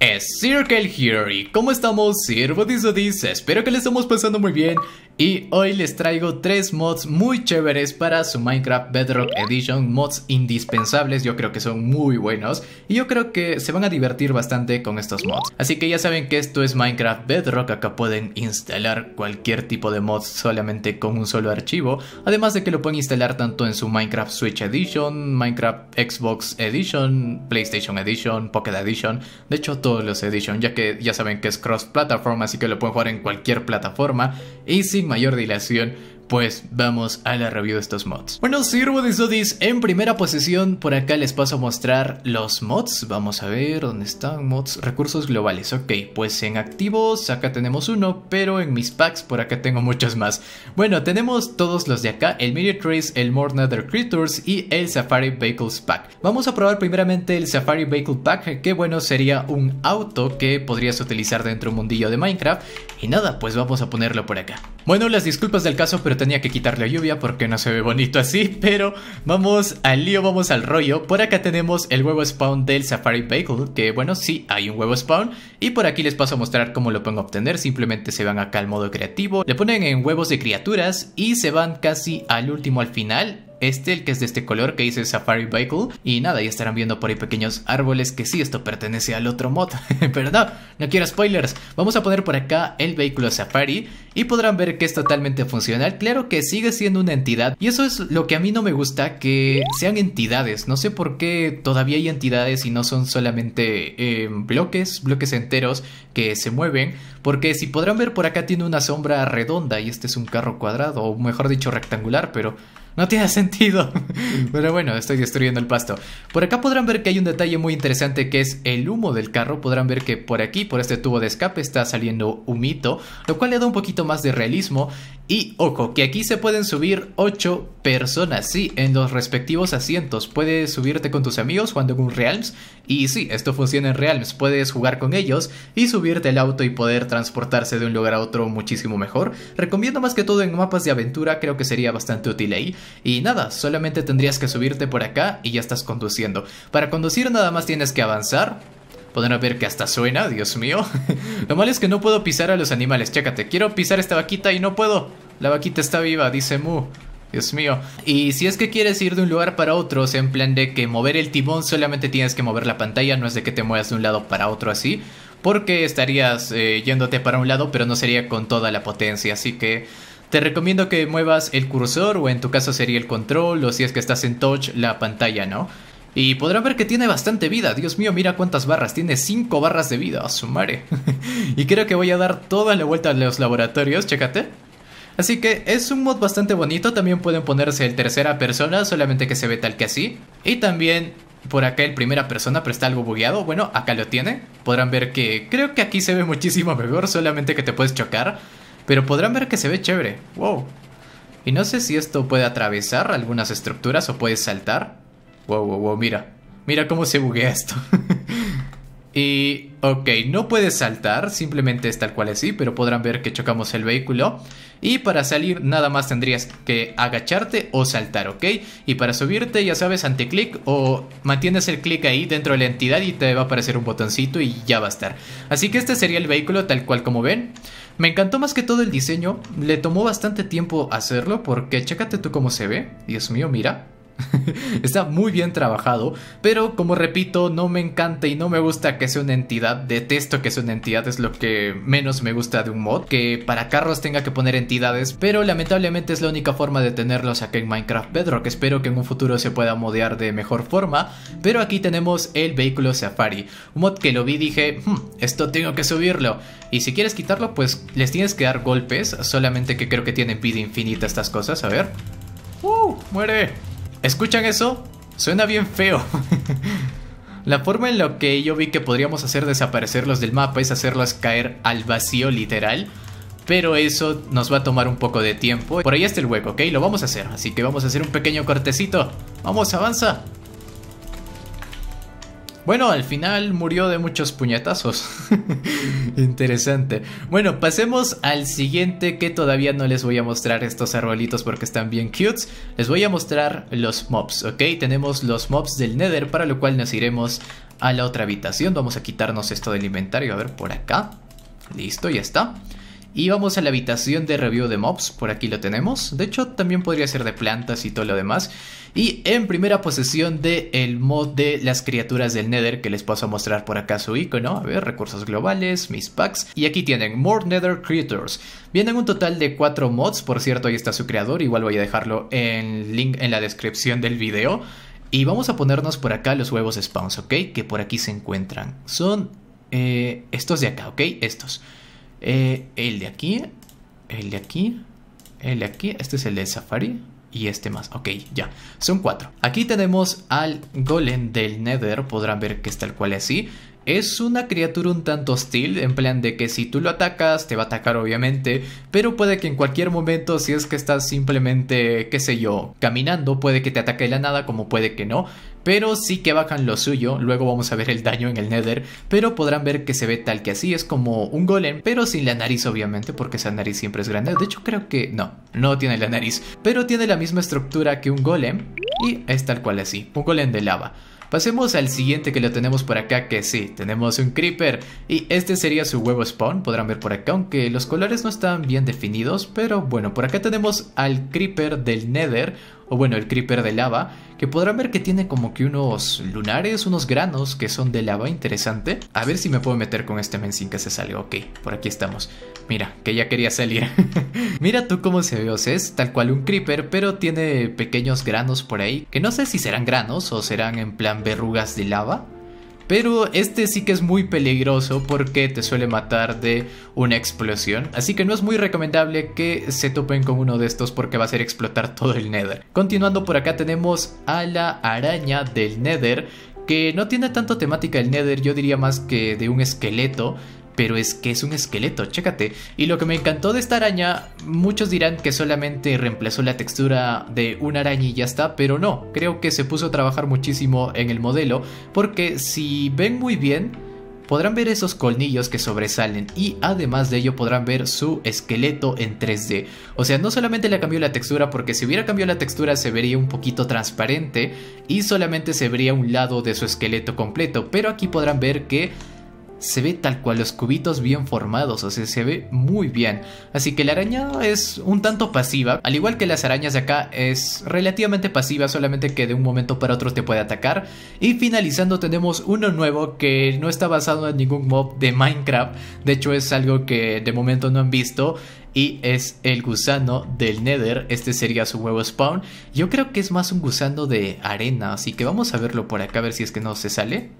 es Circle Here y ¿cómo estamos? Sirvo Espero que le estemos pasando muy bien y hoy les traigo tres mods muy chéveres para su Minecraft Bedrock Edition, mods indispensables, yo creo que son muy buenos y yo creo que se van a divertir bastante con estos mods. Así que ya saben que esto es Minecraft Bedrock, acá pueden instalar cualquier tipo de mods solamente con un solo archivo, además de que lo pueden instalar tanto en su Minecraft Switch Edition, Minecraft Xbox Edition, PlayStation Edition, Pocket Edition, de hecho todos los Edition, ya que ya saben que es cross-platform, así que lo pueden jugar en cualquier plataforma y sin mayor dilación, pues vamos a la review de estos mods. Bueno, sirvo de Sodis en primera posición. Por acá les paso a mostrar los mods. Vamos a ver dónde están mods. Recursos globales. Ok, pues en activos acá tenemos uno, pero en mis packs por acá tengo muchos más. Bueno, tenemos todos los de acá. El Media Trace, el More Nether Creatures y el Safari Vehicles Pack. Vamos a probar primeramente el Safari Vehicle Pack, que bueno, sería un auto que podrías utilizar dentro de un mundillo de Minecraft. Y nada, pues vamos a ponerlo por acá. Bueno, las disculpas del caso, pero tenía que quitar la lluvia porque no se ve bonito así, pero vamos al lío, vamos al rollo. Por acá tenemos el huevo spawn del Safari Bagel, que bueno, sí, hay un huevo spawn. Y por aquí les paso a mostrar cómo lo pueden obtener, simplemente se van acá al modo creativo, le ponen en huevos de criaturas y se van casi al último al final este, el que es de este color que dice Safari Vehicle. Y nada, ya estarán viendo por ahí pequeños árboles que sí, esto pertenece al otro mod. Pero no, no quiero spoilers. Vamos a poner por acá el vehículo Safari y podrán ver que es totalmente funcional. Claro que sigue siendo una entidad y eso es lo que a mí no me gusta, que sean entidades. No sé por qué todavía hay entidades y no son solamente eh, bloques, bloques enteros que se mueven. Porque si podrán ver por acá tiene una sombra redonda y este es un carro cuadrado, o mejor dicho rectangular, pero no tiene sentido. Pero bueno, estoy destruyendo el pasto. Por acá podrán ver que hay un detalle muy interesante que es el humo del carro. Podrán ver que por aquí, por este tubo de escape, está saliendo humito, lo cual le da un poquito más de realismo. Y ojo, que aquí se pueden subir 8 personas, sí, en los respectivos asientos. Puedes subirte con tus amigos jugando un Realms. Y sí, esto funciona en Realms. Puedes jugar con ellos y subirte el auto y poder transportarse de un lugar a otro muchísimo mejor. Recomiendo más que todo en mapas de aventura, creo que sería bastante útil ahí. Y nada, solamente tendrías que subirte por acá y ya estás conduciendo. Para conducir nada más tienes que avanzar, Podrán ver que hasta suena, Dios mío. Lo malo es que no puedo pisar a los animales, chécate. Quiero pisar esta vaquita y no puedo. La vaquita está viva, dice Mu. Dios mío. Y si es que quieres ir de un lugar para otro, o en plan de que mover el timón solamente tienes que mover la pantalla, no es de que te muevas de un lado para otro así, porque estarías eh, yéndote para un lado, pero no sería con toda la potencia, así que... Te recomiendo que muevas el cursor o en tu caso sería el control o si es que estás en touch la pantalla, ¿no? Y podrán ver que tiene bastante vida. Dios mío, mira cuántas barras. Tiene 5 barras de vida. su madre. y creo que voy a dar toda la vuelta a los laboratorios. Chécate. Así que es un mod bastante bonito. También pueden ponerse el tercera persona. Solamente que se ve tal que así. Y también por acá el primera persona. Pero está algo bugueado. Bueno, acá lo tiene. Podrán ver que creo que aquí se ve muchísimo mejor. Solamente que te puedes chocar pero podrán ver que se ve chévere. ¡Wow! Y no sé si esto puede atravesar algunas estructuras o puede saltar. ¡Wow, wow, wow! Mira. Mira cómo se buguea esto. y, ok, no puede saltar, simplemente es tal cual así, pero podrán ver que chocamos el vehículo. Y para salir nada más tendrías que agacharte o saltar, ¿ok? Y para subirte, ya sabes, anticlic o mantienes el clic ahí dentro de la entidad y te va a aparecer un botoncito y ya va a estar. Así que este sería el vehículo tal cual como ven. Me encantó más que todo el diseño, le tomó bastante tiempo hacerlo porque chécate tú cómo se ve, Dios mío, mira. Está muy bien trabajado, pero como repito, no me encanta y no me gusta que sea una entidad. Detesto que sea una entidad, es lo que menos me gusta de un mod, que para carros tenga que poner entidades, pero lamentablemente es la única forma de tenerlos aquí en Minecraft Bedrock. Espero que en un futuro se pueda modear de mejor forma, pero aquí tenemos el vehículo Safari, un mod que lo vi y dije, hmm, esto tengo que subirlo. Y si quieres quitarlo, pues les tienes que dar golpes, solamente que creo que tienen vida infinita estas cosas, a ver. ¡Uh! ¡Muere! ¿Escuchan eso? Suena bien feo. la forma en la que yo vi que podríamos hacer desaparecerlos del mapa es hacerlos caer al vacío literal. Pero eso nos va a tomar un poco de tiempo. Por ahí está el hueco, ¿ok? Lo vamos a hacer. Así que vamos a hacer un pequeño cortecito. Vamos, avanza. Bueno, al final murió de muchos puñetazos. Interesante. Bueno, pasemos al siguiente que todavía no les voy a mostrar estos arbolitos porque están bien cute. Les voy a mostrar los mobs, ¿ok? Tenemos los mobs del Nether para lo cual nos iremos a la otra habitación. Vamos a quitarnos esto del inventario. A ver, por acá. Listo, ya está. Y vamos a la habitación de review de mobs, por aquí lo tenemos. De hecho, también podría ser de plantas y todo lo demás. Y en primera posesión del el mod de las criaturas del Nether, que les paso a mostrar por acá su icono. A ver, recursos globales, mis packs. Y aquí tienen More Nether Creatures. Vienen un total de 4 mods, por cierto, ahí está su creador. Igual voy a dejarlo en link en la descripción del video. Y vamos a ponernos por acá los huevos spawns, ¿ok? Que por aquí se encuentran. Son eh, estos de acá, ¿ok? Estos. Eh, el de aquí, el de aquí, el de aquí, este es el de Safari y este más. Ok, ya, son cuatro. Aquí tenemos al golem del Nether, podrán ver que es tal cual así. Es una criatura un tanto hostil, en plan de que si tú lo atacas, te va a atacar obviamente, pero puede que en cualquier momento, si es que estás simplemente, qué sé yo, caminando, puede que te ataque de la nada, como puede que no, pero sí que bajan lo suyo, luego vamos a ver el daño en el Nether, pero podrán ver que se ve tal que así, es como un golem, pero sin la nariz obviamente, porque esa nariz siempre es grande, de hecho creo que no, no tiene la nariz, pero tiene la misma estructura que un golem y es tal cual así, un golem de lava. Pasemos al siguiente que lo tenemos por acá, que sí, tenemos un creeper. Y este sería su huevo spawn, podrán ver por acá, aunque los colores no están bien definidos. Pero bueno, por acá tenemos al creeper del nether o bueno, el creeper de lava, que podrán ver que tiene como que unos lunares, unos granos que son de lava, interesante. A ver si me puedo meter con este men sin que se salga, ok, por aquí estamos. Mira, que ya quería salir. Mira tú cómo se ve, o sea, es tal cual un creeper, pero tiene pequeños granos por ahí, que no sé si serán granos o serán en plan verrugas de lava. Pero este sí que es muy peligroso porque te suele matar de una explosión. Así que no es muy recomendable que se topen con uno de estos porque va a hacer explotar todo el nether. Continuando por acá tenemos a la araña del nether que no tiene tanto temática el nether, yo diría más que de un esqueleto, pero es que es un esqueleto, chécate. Y lo que me encantó de esta araña, muchos dirán que solamente reemplazó la textura de una araña y ya está, pero no, creo que se puso a trabajar muchísimo en el modelo, porque si ven muy bien, podrán ver esos colmillos que sobresalen y además de ello podrán ver su esqueleto en 3D. O sea, no solamente le cambió la textura porque si hubiera cambiado la textura se vería un poquito transparente y solamente se vería un lado de su esqueleto completo, pero aquí podrán ver que se ve tal cual los cubitos bien formados, o sea, se ve muy bien. Así que la araña es un tanto pasiva, al igual que las arañas de acá es relativamente pasiva, solamente que de un momento para otro te puede atacar. Y finalizando tenemos uno nuevo que no está basado en ningún mob de Minecraft, de hecho es algo que de momento no han visto, y es el gusano del Nether. Este sería su huevo spawn. Yo creo que es más un gusano de arena, así que vamos a verlo por acá a ver si es que no se sale.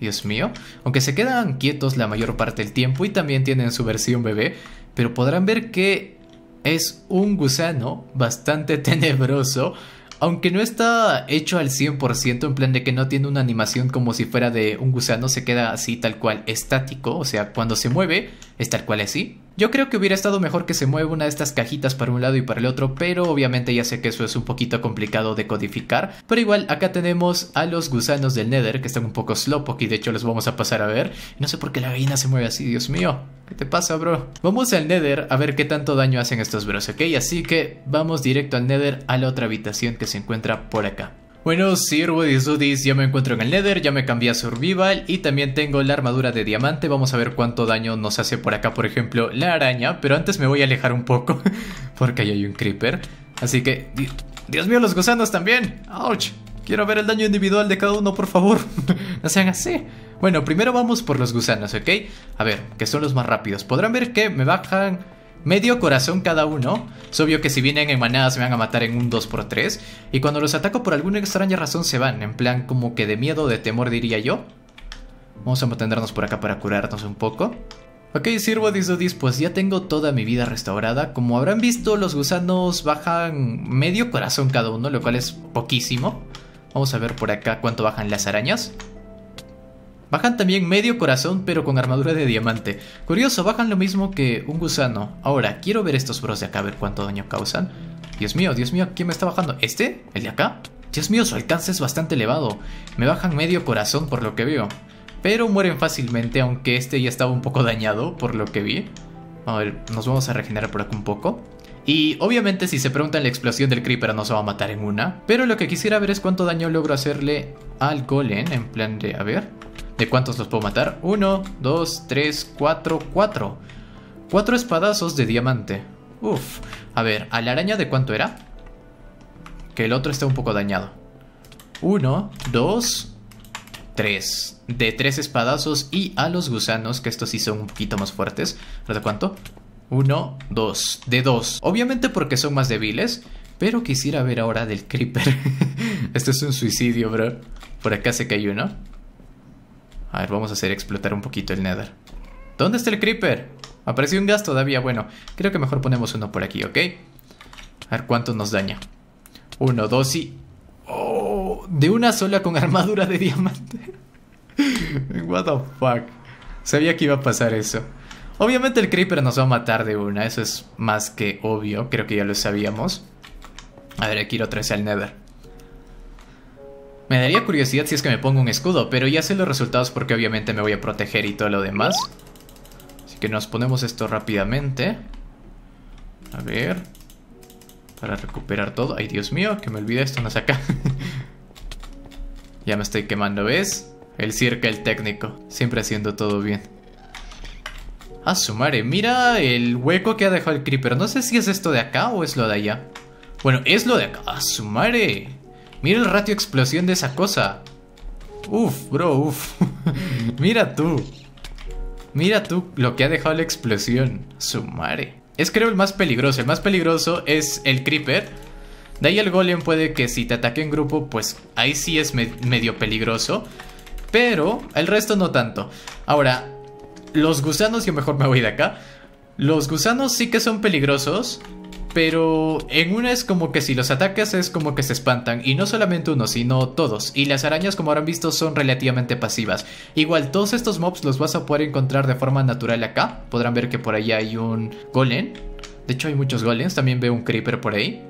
Dios mío, aunque se quedan quietos la mayor parte del tiempo y también tienen su versión bebé, pero podrán ver que es un gusano bastante tenebroso, aunque no está hecho al 100% en plan de que no tiene una animación como si fuera de un gusano, se queda así tal cual estático, o sea, cuando se mueve es tal cual así, yo creo que hubiera estado mejor que se mueva una de estas cajitas para un lado y para el otro, pero obviamente ya sé que eso es un poquito complicado de codificar. Pero igual, acá tenemos a los gusanos del Nether, que están un poco slopo, y de hecho los vamos a pasar a ver. No sé por qué la gallina se mueve así, Dios mío. ¿Qué te pasa, bro? Vamos al Nether a ver qué tanto daño hacen estos bros, ¿ok? Así que vamos directo al Nether a la otra habitación que se encuentra por acá. Bueno, Sir Woody Sudis, ya me encuentro en el Nether, ya me cambié a Survival y también tengo la armadura de diamante. Vamos a ver cuánto daño nos hace por acá, por ejemplo, la araña. Pero antes me voy a alejar un poco porque ahí hay un creeper. Así que... ¡Dios mío, los gusanos también! ¡Auch! Quiero ver el daño individual de cada uno, por favor. no sean así. Bueno, primero vamos por los gusanos, ¿ok? A ver, que son los más rápidos. Podrán ver que me bajan medio corazón cada uno. Es obvio que si vienen en manadas me van a matar en un 2x3. Y cuando los ataco por alguna extraña razón se van, en plan como que de miedo o de temor diría yo. Vamos a mantenernos por acá para curarnos un poco. Ok, sirvo 10. pues ya tengo toda mi vida restaurada. Como habrán visto, los gusanos bajan medio corazón cada uno, lo cual es poquísimo. Vamos a ver por acá cuánto bajan las arañas. Bajan también medio corazón pero con armadura de diamante. Curioso, bajan lo mismo que un gusano. Ahora, quiero ver estos bros de acá, a ver cuánto daño causan. Dios mío, Dios mío, ¿quién me está bajando? ¿Este? ¿El de acá? Dios mío, su alcance es bastante elevado. Me bajan medio corazón por lo que veo. Pero mueren fácilmente, aunque este ya estaba un poco dañado por lo que vi. A ver, nos vamos a regenerar por acá un poco. Y obviamente si se preguntan la explosión del creeper no se va a matar en una. Pero lo que quisiera ver es cuánto daño logro hacerle al golem. En plan de, a ver, ¿De cuántos los puedo matar? Uno, dos, tres, cuatro, cuatro. Cuatro espadazos de diamante. Uf. A ver, ¿a la araña de cuánto era? Que el otro está un poco dañado. Uno, dos, tres. De tres espadazos y a los gusanos, que estos sí son un poquito más fuertes. ¿De cuánto? Uno, dos. De dos. Obviamente porque son más débiles, pero quisiera ver ahora del creeper. este es un suicidio, bro. Por acá que hay uno. A ver, vamos a hacer explotar un poquito el nether. ¿Dónde está el creeper? Apareció un gas todavía. Bueno, creo que mejor ponemos uno por aquí, ¿ok? A ver cuánto nos daña. Uno, dos y... ¡Oh! De una sola con armadura de diamante. What the fuck. Sabía que iba a pasar eso. Obviamente el creeper nos va a matar de una. Eso es más que obvio. Creo que ya lo sabíamos. A ver, aquí lo traes al nether. Me daría curiosidad si es que me pongo un escudo, pero ya sé los resultados porque obviamente me voy a proteger y todo lo demás. Así que nos ponemos esto rápidamente. A ver. Para recuperar todo. Ay, Dios mío, que me olvide esto, no sé acá. ya me estoy quemando, ¿ves? El circo, el técnico. Siempre haciendo todo bien. Ah, su mira el hueco que ha dejado el creeper. No sé si es esto de acá o es lo de allá. Bueno, es lo de acá. A su Mira el ratio explosión de esa cosa. Uf, bro, uf. Mira tú. Mira tú lo que ha dejado la explosión. Su Es creo el más peligroso. El más peligroso es el creeper. De ahí el golem puede que si te ataque en grupo, pues ahí sí es medio peligroso. Pero el resto no tanto. Ahora, los gusanos, yo mejor me voy de acá. Los gusanos sí que son peligrosos, pero en una es como que si los atacas es como que se espantan, y no solamente uno, sino todos, y las arañas como habrán visto son relativamente pasivas. Igual todos estos mobs los vas a poder encontrar de forma natural acá, podrán ver que por ahí hay un golem, de hecho hay muchos golems, también veo un creeper por ahí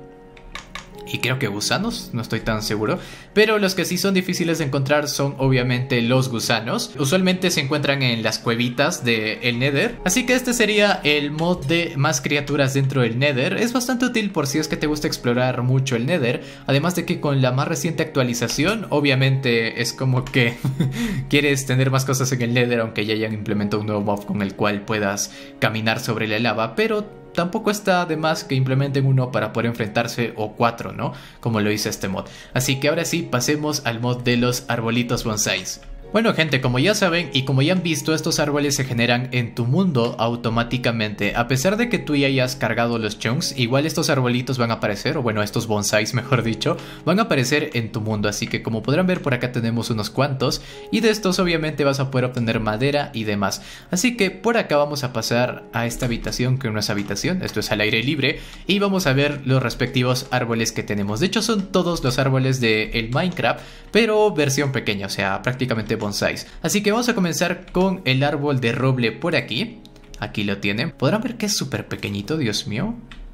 y creo que gusanos, no estoy tan seguro, pero los que sí son difíciles de encontrar son obviamente los gusanos. Usualmente se encuentran en las cuevitas del Nether, así que este sería el mod de más criaturas dentro del Nether. Es bastante útil por si es que te gusta explorar mucho el Nether, además de que con la más reciente actualización, obviamente es como que quieres tener más cosas en el Nether aunque ya hayan implementado un nuevo mod con el cual puedas caminar sobre la lava, pero tampoco está de más que implementen uno para poder enfrentarse o cuatro, ¿no? Como lo hizo este mod. Así que ahora sí, pasemos al mod de los arbolitos bonsais. Bueno gente, como ya saben y como ya han visto, estos árboles se generan en tu mundo automáticamente. A pesar de que tú ya hayas cargado los chunks, igual estos arbolitos van a aparecer, o bueno, estos bonsais mejor dicho, van a aparecer en tu mundo. Así que como podrán ver por acá tenemos unos cuantos, y de estos obviamente vas a poder obtener madera y demás. Así que por acá vamos a pasar a esta habitación, que no es habitación, esto es al aire libre, y vamos a ver los respectivos árboles que tenemos. De hecho son todos los árboles del Minecraft, pero versión pequeña, o sea, prácticamente Así que vamos a comenzar con el árbol de roble por aquí. Aquí lo tienen. ¿Podrán ver que es súper pequeñito, Dios mío?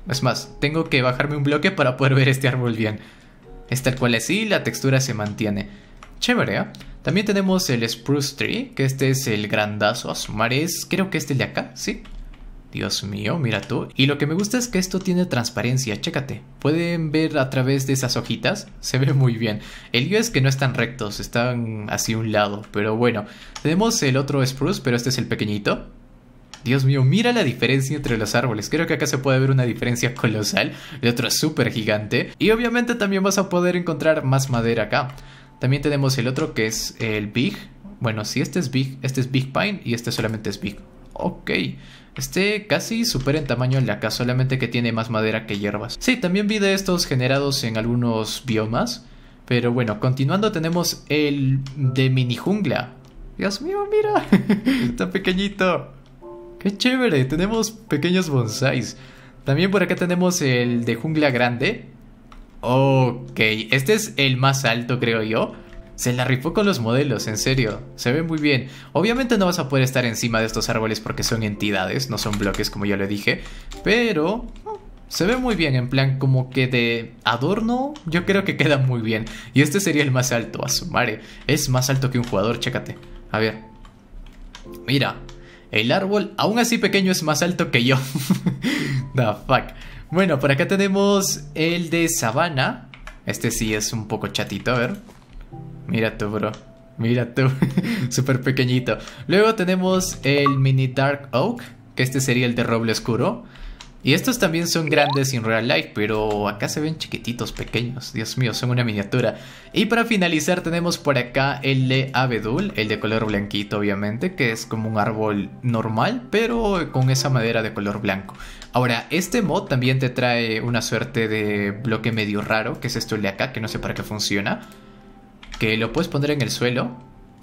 Es más, tengo que bajarme un bloque para poder ver este árbol bien. está cual cual así, la textura se mantiene. Chévere, ¿eh? También tenemos el Spruce Tree, que este es el grandazo a creo que este de acá, ¿sí? Dios mío, mira tú. Y lo que me gusta es que esto tiene transparencia, chécate. ¿Pueden ver a través de esas hojitas? Se ve muy bien. El lío es que no están rectos, están hacia un lado, pero bueno. Tenemos el otro spruce, pero este es el pequeñito. Dios mío, mira la diferencia entre los árboles. Creo que acá se puede ver una diferencia colosal. El otro es súper gigante. Y obviamente también vas a poder encontrar más madera acá. También tenemos el otro que es el Big. Bueno, si este es Big, este es Big Pine y este solamente es Big. Ok. Este casi super en tamaño la casa, solamente que tiene más madera que hierbas. Sí, también vi de estos generados en algunos biomas. Pero bueno, continuando tenemos el de mini jungla. Dios mío, mira, está pequeñito. Qué chévere, tenemos pequeños bonsáis. También por acá tenemos el de jungla grande. Ok, este es el más alto creo yo. Se la rifó con los modelos, en serio. Se ve muy bien. Obviamente no vas a poder estar encima de estos árboles porque son entidades, no son bloques como ya le dije. Pero oh, se ve muy bien, en plan como que de adorno, yo creo que queda muy bien. Y este sería el más alto, a su madre. Es más alto que un jugador, chécate. A ver. Mira, el árbol aún así pequeño es más alto que yo. The fuck. Bueno, por acá tenemos el de sabana. Este sí es un poco chatito, a ver. Mira tú, bro. Mira tú. Súper pequeñito. Luego tenemos el mini Dark Oak, que este sería el de roble oscuro. Y estos también son grandes en real life, pero acá se ven chiquititos, pequeños. Dios mío, son una miniatura. Y para finalizar tenemos por acá el de abedul, el de color blanquito obviamente, que es como un árbol normal, pero con esa madera de color blanco. Ahora, este mod también te trae una suerte de bloque medio raro, que es esto el de acá, que no sé para qué funciona que lo puedes poner en el suelo.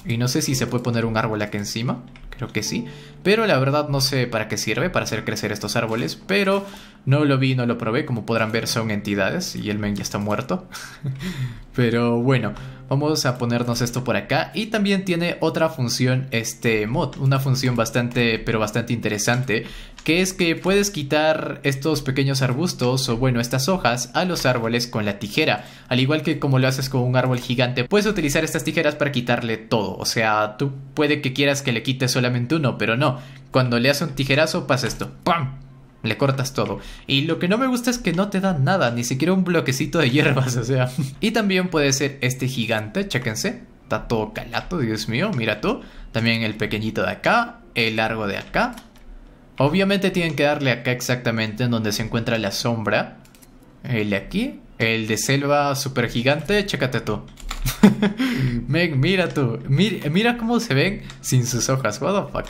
Y no sé si se puede poner un árbol aquí encima creo que sí. Pero la verdad no sé para qué sirve, para hacer crecer estos árboles, pero no lo vi, no lo probé, como podrán ver son entidades y el men ya está muerto. pero bueno, vamos a ponernos esto por acá y también tiene otra función este mod, una función bastante, pero bastante interesante, que es que puedes quitar estos pequeños arbustos o bueno, estas hojas a los árboles con la tijera, al igual que como lo haces con un árbol gigante, puedes utilizar estas tijeras para quitarle todo, o sea, tú puede que quieras que le quites solamente uno, pero no. Cuando le hace un tijerazo pasa esto. ¡Pam! Le cortas todo. Y lo que no me gusta es que no te dan nada, ni siquiera un bloquecito de hierbas, o sea. y también puede ser este gigante, chéquense. Está todo calato, Dios mío, mira tú. También el pequeñito de acá, el largo de acá. Obviamente tienen que darle acá exactamente en donde se encuentra la sombra. El de aquí, el de selva super gigante, chécate tú. Meg, mira tú, mira, cómo se ven sin sus hojas, what the fuck.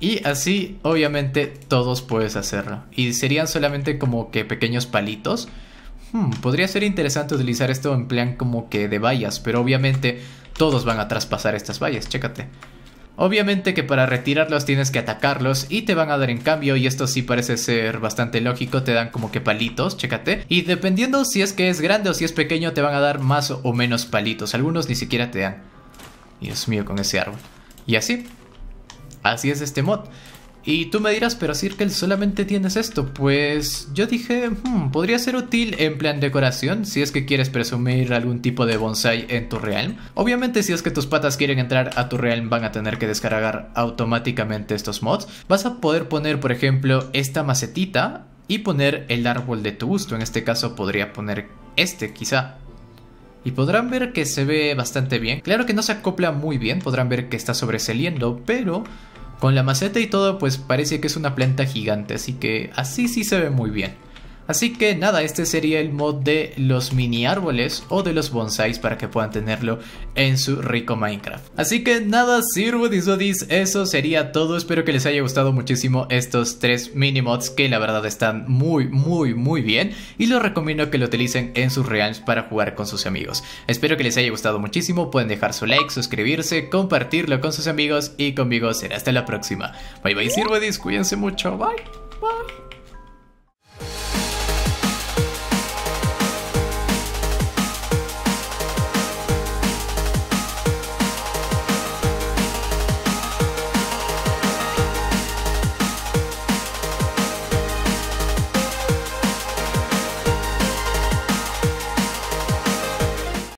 Y así, obviamente, todos puedes hacerlo. Y serían solamente como que pequeños palitos. Hmm, podría ser interesante utilizar esto en plan como que de vallas, pero obviamente todos van a traspasar estas vallas, chécate. Obviamente que para retirarlos tienes que atacarlos y te van a dar en cambio, y esto sí parece ser bastante lógico, te dan como que palitos, chécate. Y dependiendo si es que es grande o si es pequeño, te van a dar más o menos palitos. Algunos ni siquiera te dan. Dios mío, con ese árbol. Y así. Así es este mod. Y tú me dirás, pero él solamente tienes esto. Pues yo dije, hmm, podría ser útil en plan decoración si es que quieres presumir algún tipo de bonsai en tu realm. Obviamente si es que tus patas quieren entrar a tu realm van a tener que descargar automáticamente estos mods. Vas a poder poner por ejemplo esta macetita y poner el árbol de tu gusto. En este caso podría poner este quizá y podrán ver que se ve bastante bien. Claro que no se acopla muy bien, podrán ver que está sobresaliendo, pero con la maceta y todo, pues parece que es una planta gigante, así que así sí se ve muy bien. Así que nada, este sería el mod de los mini árboles o de los bonsais para que puedan tenerlo en su rico Minecraft. Así que nada, disodis, eso sería todo. Espero que les haya gustado muchísimo estos tres mini mods que la verdad están muy, muy, muy bien. Y los recomiendo que lo utilicen en sus realms para jugar con sus amigos. Espero que les haya gustado muchísimo. Pueden dejar su like, suscribirse, compartirlo con sus amigos y conmigo será hasta la próxima. Bye bye Sirwoodis, cuídense mucho. Bye, bye.